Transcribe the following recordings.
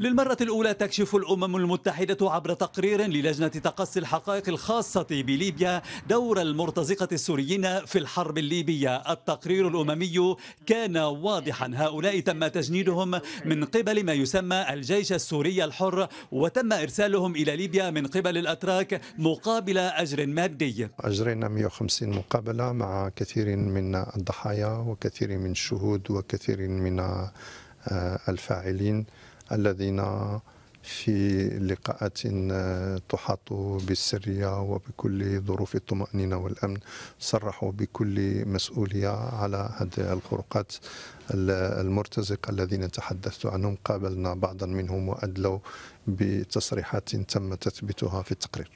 للمرة الأولى تكشف الأمم المتحدة عبر تقرير للجنة تقصي الحقائق الخاصة بليبيا دور المرتزقة السوريين في الحرب الليبية التقرير الأممي كان واضحا هؤلاء تم تجنيدهم من قبل ما يسمى الجيش السوري الحر وتم إرسالهم إلى ليبيا من قبل الأتراك مقابل أجر مادي أجرينا 150 مقابلة مع كثير من الضحايا وكثير من الشهود وكثير من آه، الفاعلين الذين في لقاءات تحاط بالسرية وبكل ظروف الطمأنينة والأمن صرحوا بكل مسؤولية على هذه الخروقات المرتزقة الذين تحدثت عنهم قابلنا بعضا منهم وأدلوا بتصريحات تم تثبيتها في التقرير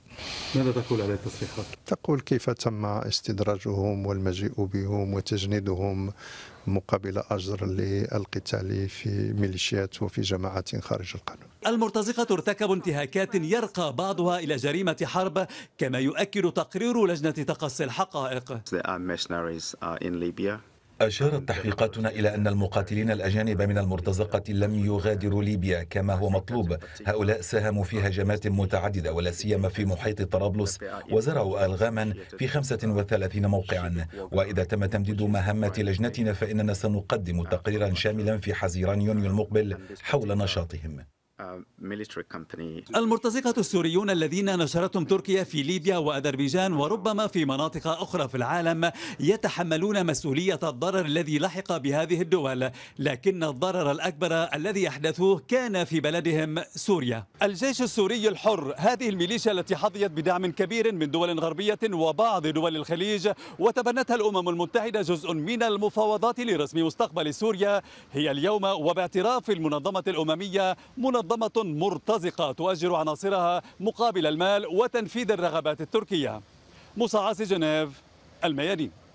ماذا تقول على التصريحات؟ تقول كيف تم استدراجهم والمجيء بهم وتجنيدهم مقابل أجر للقتال في ميليشيات وفي جماعات خارج القانون المرتزقة ارتكبوا انتهاكات يرقى بعضها إلى جريمة حرب كما يؤكد تقرير لجنة تقصي الحقائق uh, أشارت تحقيقاتنا إلى أن المقاتلين الأجانب من المرتزقة لم يغادروا ليبيا كما هو مطلوب هؤلاء ساهموا في هجمات متعددة ولا سيما في محيط طرابلس وزرعوا ألغاما في 35 موقعا وإذا تم تمديد مهمة لجنتنا فإننا سنقدم تقريرا شاملا في حزيران يونيو المقبل حول نشاطهم المرتزقة السوريون الذين نشرتهم تركيا في ليبيا وأذربيجان وربما في مناطق أخرى في العالم يتحملون مسؤولية الضرر الذي لحق بهذه الدول لكن الضرر الأكبر الذي أحدثوه كان في بلدهم سوريا الجيش السوري الحر هذه الميليشيا التي حظيت بدعم كبير من دول غربية وبعض دول الخليج وتبنتها الأمم المتحدة جزء من المفاوضات لرسم مستقبل سوريا هي اليوم وباعتراف المنظمة الأممية منظمة منظمة مرتزقة تؤجر عناصرها مقابل المال وتنفيذ الرغبات التركية مصعص جنيف الميادين